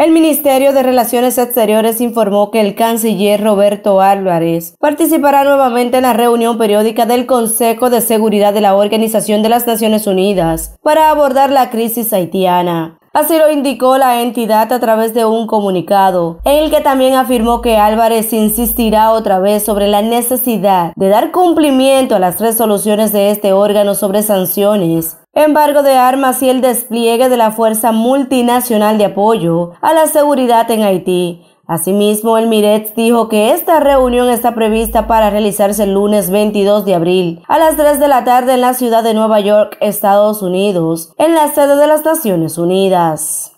El Ministerio de Relaciones Exteriores informó que el canciller Roberto Álvarez participará nuevamente en la reunión periódica del Consejo de Seguridad de la Organización de las Naciones Unidas para abordar la crisis haitiana. Así lo indicó la entidad a través de un comunicado, en el que también afirmó que Álvarez insistirá otra vez sobre la necesidad de dar cumplimiento a las resoluciones de este órgano sobre sanciones embargo de armas y el despliegue de la Fuerza Multinacional de Apoyo a la Seguridad en Haití. Asimismo, el Miret dijo que esta reunión está prevista para realizarse el lunes 22 de abril a las 3 de la tarde en la ciudad de Nueva York, Estados Unidos, en la sede de las Naciones Unidas.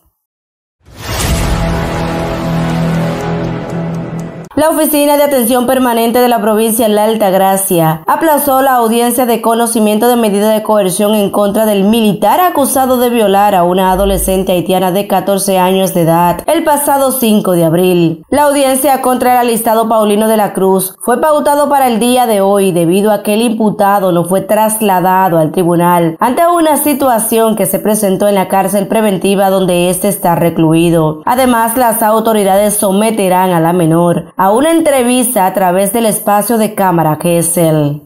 La Oficina de Atención Permanente de la provincia de La Gracia aplazó la audiencia de conocimiento de medida de coerción en contra del militar acusado de violar a una adolescente haitiana de 14 años de edad el pasado 5 de abril. La audiencia contra el alistado Paulino de la Cruz fue pautado para el día de hoy debido a que el imputado no fue trasladado al tribunal ante una situación que se presentó en la cárcel preventiva donde éste está recluido. Además, las autoridades someterán a la menor a una entrevista a través del espacio de cámara que es él.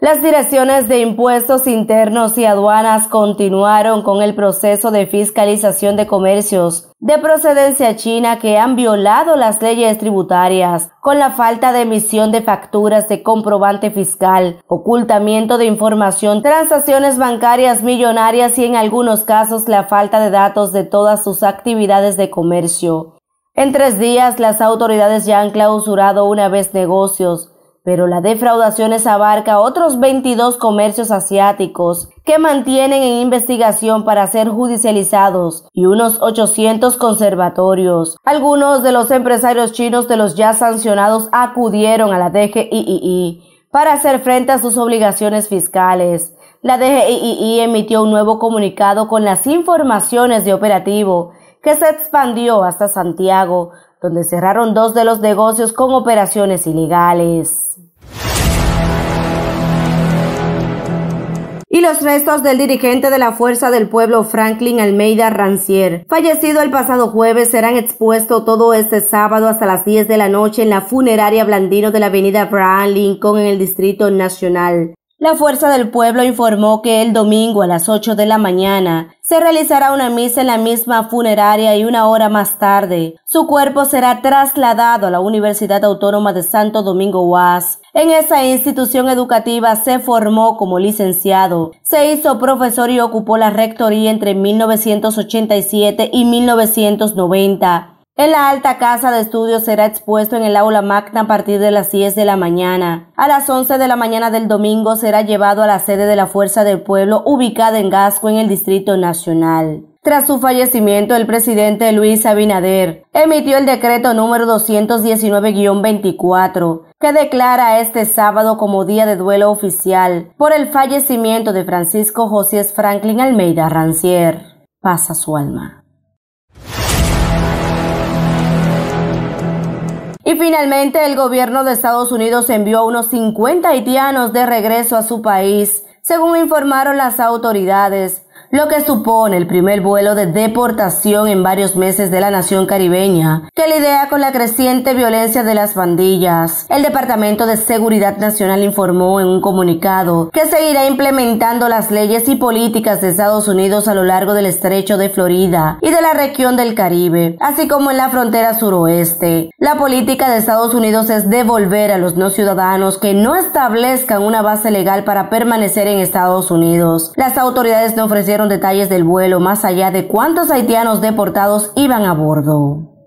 Las direcciones de impuestos internos y aduanas continuaron con el proceso de fiscalización de comercios de procedencia china que han violado las leyes tributarias con la falta de emisión de facturas de comprobante fiscal, ocultamiento de información, transacciones bancarias millonarias y en algunos casos la falta de datos de todas sus actividades de comercio. En tres días las autoridades ya han clausurado una vez negocios, pero las defraudaciones abarca otros 22 comercios asiáticos que mantienen en investigación para ser judicializados y unos 800 conservatorios. Algunos de los empresarios chinos de los ya sancionados acudieron a la DGII para hacer frente a sus obligaciones fiscales. La DGII emitió un nuevo comunicado con las informaciones de operativo que se expandió hasta Santiago donde cerraron dos de los negocios con operaciones ilegales. y los restos del dirigente de la Fuerza del Pueblo Franklin Almeida Rancier, fallecido el pasado jueves, serán expuestos todo este sábado hasta las 10 de la noche en la funeraria Blandino de la avenida Abraham Lincoln en el Distrito Nacional. La Fuerza del Pueblo informó que el domingo a las 8 de la mañana se realizará una misa en la misma funeraria y una hora más tarde su cuerpo será trasladado a la Universidad Autónoma de Santo Domingo UAS. En esa institución educativa se formó como licenciado, se hizo profesor y ocupó la rectoría entre 1987 y 1990. En la alta casa de estudios será expuesto en el aula magna a partir de las 10 de la mañana. A las 11 de la mañana del domingo será llevado a la sede de la Fuerza del Pueblo ubicada en Gasco en el Distrito Nacional. Tras su fallecimiento, el presidente Luis Abinader emitió el decreto número 219-24, que declara este sábado como día de duelo oficial por el fallecimiento de Francisco José Franklin Almeida Rancier. Pasa su alma. finalmente el gobierno de Estados Unidos envió a unos 50 haitianos de regreso a su país, según informaron las autoridades lo que supone el primer vuelo de deportación en varios meses de la nación caribeña, que lidia con la creciente violencia de las bandillas. El Departamento de Seguridad Nacional informó en un comunicado que seguirá implementando las leyes y políticas de Estados Unidos a lo largo del estrecho de Florida y de la región del Caribe, así como en la frontera suroeste. La política de Estados Unidos es devolver a los no ciudadanos que no establezcan una base legal para permanecer en Estados Unidos. Las autoridades no ofrecieron detalles del vuelo más allá de cuántos haitianos deportados iban a bordo.